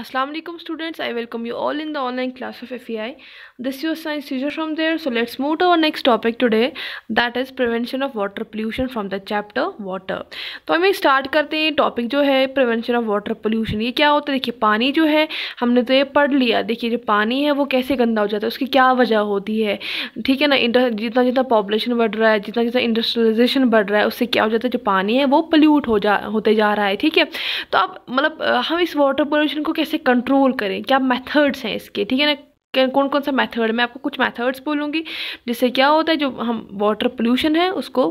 अस्सलाम वालेकुम students I welcome you all in the online class of F I this your science teacher from there so let's move to our next topic today that is prevention of water pollution from the chapter water तो हमें start करते हैं topic जो है prevention of water pollution ये क्या होता है देखिए पानी जो है हमने तो ये पढ़ लिया देखिए जो पानी है वो कैसे गंदा हो जाता है उसकी क्या वजह होती है ठीक है ना जितना जितना पॉपुलेशन बढ़ रहा है जितना जितना इंडस्ट्रियलाइजेशन बढ़ रहा है उससे क्या हो जाता है जो पानी है वो पल्यूट हो जा होते जा रहा है ठीक है तो अब मतलब हम इस वाटर पोल्यूशन को कैसे कैसे कंट्रोल करें क्या मेथड्स हैं इसके ठीक है ना कौन कौन सा मेथड मैं आपको कुछ मेथड्स बोलूँगी जिससे क्या होता है जो हम वाटर पोल्यूशन है उसको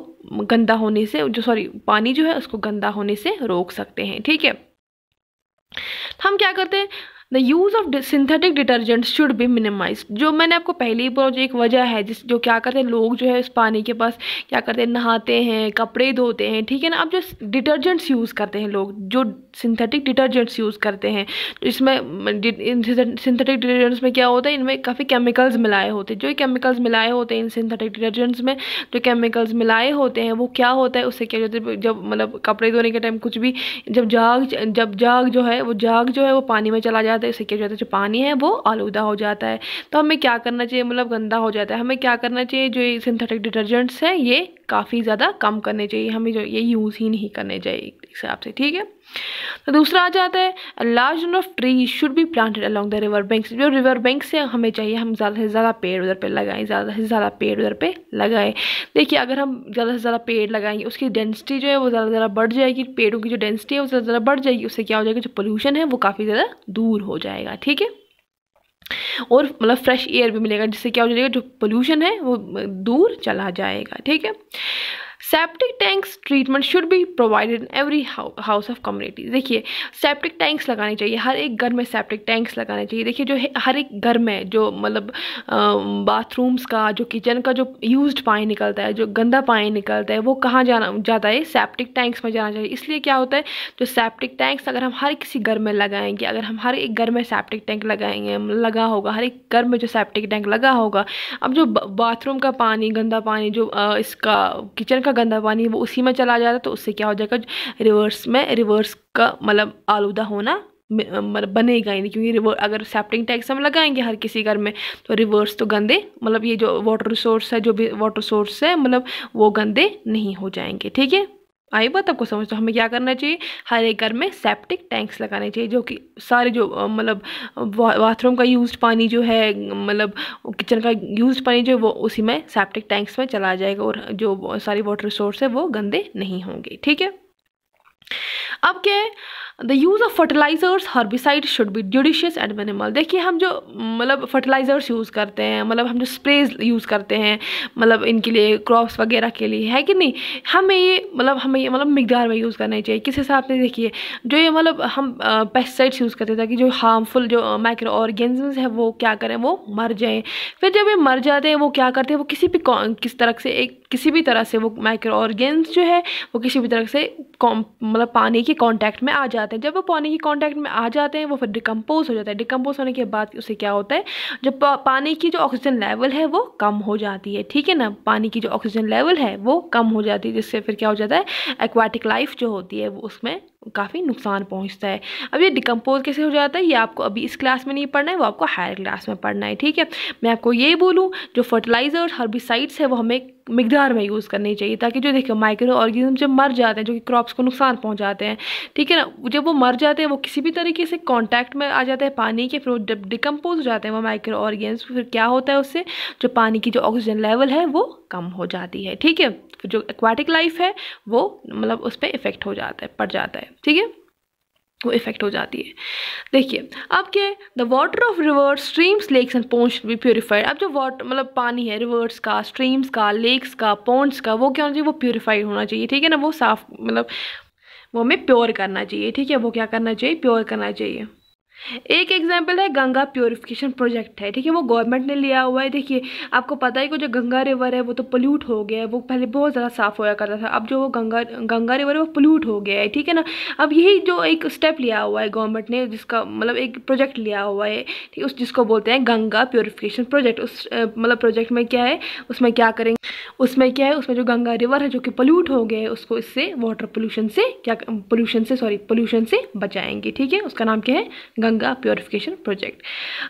गंदा होने से जो सॉरी पानी जो है उसको गंदा होने से रोक सकते हैं ठीक है तो हम क्या करते हैं the use of synthetic detergent should be minimise जो मैंने आपको पहले ही बोला जो एक वजह है जिस जो क्या करते हैं लोग जो है उस पानी के पास क्या करते हैं नहाते हैं कपड़े धोते हैं ठीक है ना अब जो डिटर्जेंट्स यूज़ करते हैं लोग जो सिंथेटिक डिटर्जेंट्स यूज़ करते हैं इसमें सिंथेटिक डिटर्जेंट्स में क्या होता है इनमें काफ़ी केमिकल्स मिलाए होते हैं जो केमिकल्स मिलाए होते हैं इन सिंथेटिक डिटर्जेंट्स में जो केमिकल्स मिलाए होते हैं वो क्या होता है उससे क्या होता है जब मतलब कपड़े धोने के टाइम कुछ भी जब जाग जब जाग जो है वो जाग जो है वो पानी में चला जाता है उससे क्या होता है जो पानी है वो आलूदा हो जाता है तो हमें क्या करना चाहिए मतलब गंदा हो जाता है हमें क्या करना चाहिए जो ये सिंथेटिक डिटर्जेंट्स हैं ये काफ़ी ज़्यादा कम करने चाहिए हमें जो ये यूज़ ही नहीं करने चाहिए एक हिसाब से ठीक है तो दूसरा आ जाता है large number of tree should be planted along the river bank जो रिवर बैंक से हमें चाहिए हम ज़्यादा से ज़्यादा पेड़ उधर पे लगाएं ज़्यादा से ज़्यादा पेड़ उधर पे लगाएं देखिए अगर हम ज़्यादा से ज़्यादा पेड़ लगाएंगे उसकी डेंसिटी जो है वो ज़्यादा ज़्यादा बढ़ जाएगी पेड़ों की जो डेंसिटी है वो ज़्यादा ज़्यादा बढ़ जाएगी उससे क्या हो जाएगा जो पोल्यूशन है वो काफ़ी ज़्यादा दूर हो जाएगा ठीक है और मतलब फ्रेश एयर भी मिलेगा जिससे क्या हो जाएगा जो पोल्यूशन है वो दूर चला जाएगा ठीक है septic tanks treatment should be provided in every house of community देखिए सेप्टिक टैंक्स लगाने चाहिए हर एक घर में सेप्टिक टैंक्स लगाने चाहिए देखिए जो हर एक घर में जो मतलब बाथरूम्स का जो किचन का जो यूज्ड पानी निकलता है जो गंदा पानी निकलता है वो कहाँ जाना जाता है सेप्टिक टैंक्स में जाना चाहिए इसलिए क्या होता है जो सेप्टिक टैंक्स अगर हम हर किसी घर में लगाएंगे अगर हम हर एक घर में सेप्टिक टैंक लगाएंगे लगा होगा हर एक घर में जो सेप्टिक टैंक लगा होगा अब जो बाथरूम का पानी गंदा पानी जो इसका किचन का का गंदा पानी वो उसी में चला जाता है तो उससे क्या हो जाएगा रिवर्स में रिवर्स का मतलब आलूदा होना मतलब बनेगा ही नहीं क्योंकि अगर सेप्टिंग टैक्स हम लगाएंगे हर किसी घर में तो रिवर्स तो गंदे मतलब ये जो वाटर रिसोर्स है जो भी वाटर सोर्स है मतलब वो गंदे नहीं हो जाएंगे ठीक है आई बात आपको समझ तो हमें क्या करना चाहिए हर एक घर में सेप्टिक टैंक्स लगाने चाहिए जो कि सारे जो मतलब बाथरूम का यूज पानी जो है मतलब किचन का यूज पानी जो है वो उसी में सेप्टिक टैंक्स में चला जाएगा और जो सारी वाटर रिसोर्स है वो गंदे नहीं होंगे ठीक है अब क्या है the use of fertilisers herbicide should be judicious and minimal देखिए हम जो मतलब फर्टिलाइजर्स यूज़ करते हैं मतलब हम जो स्प्रेज यूज़ करते हैं मतलब इनके लिए क्रॉप्स वगैरह के लिए है कि नहीं हमें ये मतलब हमें ये मतलब मिकदार में यूज़ करना चाहिए किस हिसाब से देखिए जो ये मतलब हम पेस्टिसाइड्स यूज़ करते हैं ताकि जो हार्मफुल जो माइक्रो ऑर्गेनिजम्स हैं वो क्या करें वो मर जाएँ फिर जब ये मर जाते हैं वो क्या करते हैं वो किसी भी किस तरह से एक किसी भी तरह से वो माइक्रो ऑर्गेन्स जो है वो किसी भी तरह से मतलब पानी के कॉन्टैक्ट में आ जाते जाते हैं जब वो पानी के कॉन्टैक्ट में आ जाते हैं वो फिर डिकम्पोज हो जाता है डिकम्पोज होने के बाद उसे क्या होता है जब पानी की जो ऑक्सीजन लेवल है वो कम हो जाती है ठीक है ना पानी की जो ऑक्सीजन लेवल है वो कम हो जाती है जिससे फिर क्या हो जाता है एक्वाटिक लाइफ जो होती है वो उसमें काफ़ी नुकसान पहुंचता है अब ये डिकम्पोज कैसे हो जाता है ये आपको अभी इस क्लास में नहीं पढ़ना है वो आपको हायर क्लास में पढ़ना है ठीक है मैं आपको ये बोलूँ जो फर्टिलाइजर्स हर्बिसाइड्स है वो हमें मकदार में यूज़ करनी चाहिए ताकि जो देखिए माइक्रो ऑर्गेनिज्म जब मर जाते हैं जो कि क्रॉप्स को नुकसान पहुँचाते हैं ठीक है ना जब वो मर जाते हैं वो किसी भी तरीके से कॉन्टैक्ट में आ जाते हैं पानी के फिर वो जब डिकम्पोज हो जाते हैं वो माइक्रो ऑर्गेनिज्म फिर क्या होता है उससे जो पानी की जो ऑक्सीजन लेवल है वो कम हो जाती है ठीक है जो एक्वाटिक लाइफ है वो मतलब उस पर इफ़ेक्ट हो जाता है पड़ जाता है ठीक है वो इफेक्ट हो जाती है देखिए अब क्या the water of rivers streams lakes and ponds भी प्योरीफाइड अब जो वाटर मतलब पानी है रिवर्स का स्ट्रीम्स का लेक्स का पोन्स का वो क्या होना चाहिए वो प्योरीफाइड होना चाहिए ठीक है ना वो साफ मतलब वो हमें प्योर करना चाहिए ठीक है वो क्या करना चाहिए प्योर करना चाहिए एक एग्जाम्पल है गंगा प्योरिफिकेशन प्रोजेक्ट है ठीक है वो गवर्नमेंट ने लिया हुआ है देखिए आपको पता ही को जो गंगा रिवर है वो तो पोल्यूट हो गया है वो पहले बहुत ज़्यादा साफ होया करता था अब जो वो गंगा गंगा रिवर है वो पोल्यूट हो गया है ठीक है ना अब यही जो एक स्टेप लिया हुआ है गवर्नमेंट ने जिसका मतलब एक प्रोजेक्ट लिया हुआ है ठीक उस जिसको बोलते हैं गंगा प्योरिफिकेशन प्रोजेक्ट उस मतलब प्रोजेक्ट में क्या है उसमें क्या करेंगे उसमें क्या है उसमें जो गंगा रिवर है जो कि पोल्यूट हो गया है उसको इससे वाटर पोल्यूशन से क्या पोल्यूशन से सॉरी पोल्यूशन से बचाएंगे ठीक है उसका नाम क्या है गंगा प्योरिफिकेशन प्रोजेक्ट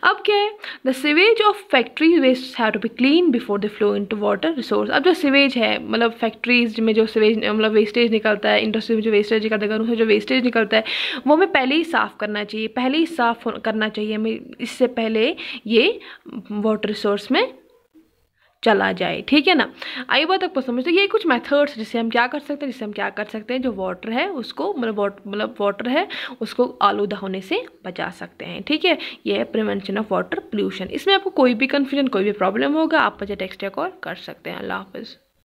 अब क्या है the sewage of factory waste have to be clean before the flow into water resource अब जो सिवेज है मतलब फैक्ट्रीज में जो सिवेज मतलब वेस्टेज निकलता है इंडस्ट्री में जो वेस्टेज निकलता है घरों से जो वेस्टेज निकलता है वो हमें पहले ही साफ़ करना चाहिए पहले ही साफ़ करना चाहिए हमें इससे पहले ये वाटर रिसोर्स में चला जाए ठीक है ना आई बात आपको समझते ये कुछ मेथड्स जिससे हम क्या कर सकते हैं जिससे हम क्या कर सकते हैं जो वाटर है उसको मतलब मतलब वाटर है उसको आलूदा होने से बचा सकते हैं ठीक है ये है प्रिवेंशन ऑफ वाटर पोल्यूशन इसमें आपको कोई भी कन्फ्यूजन कोई भी प्रॉब्लम होगा आप मुझे टेक्स्ट कॉल कर सकते हैं अल्लाह हाफिज़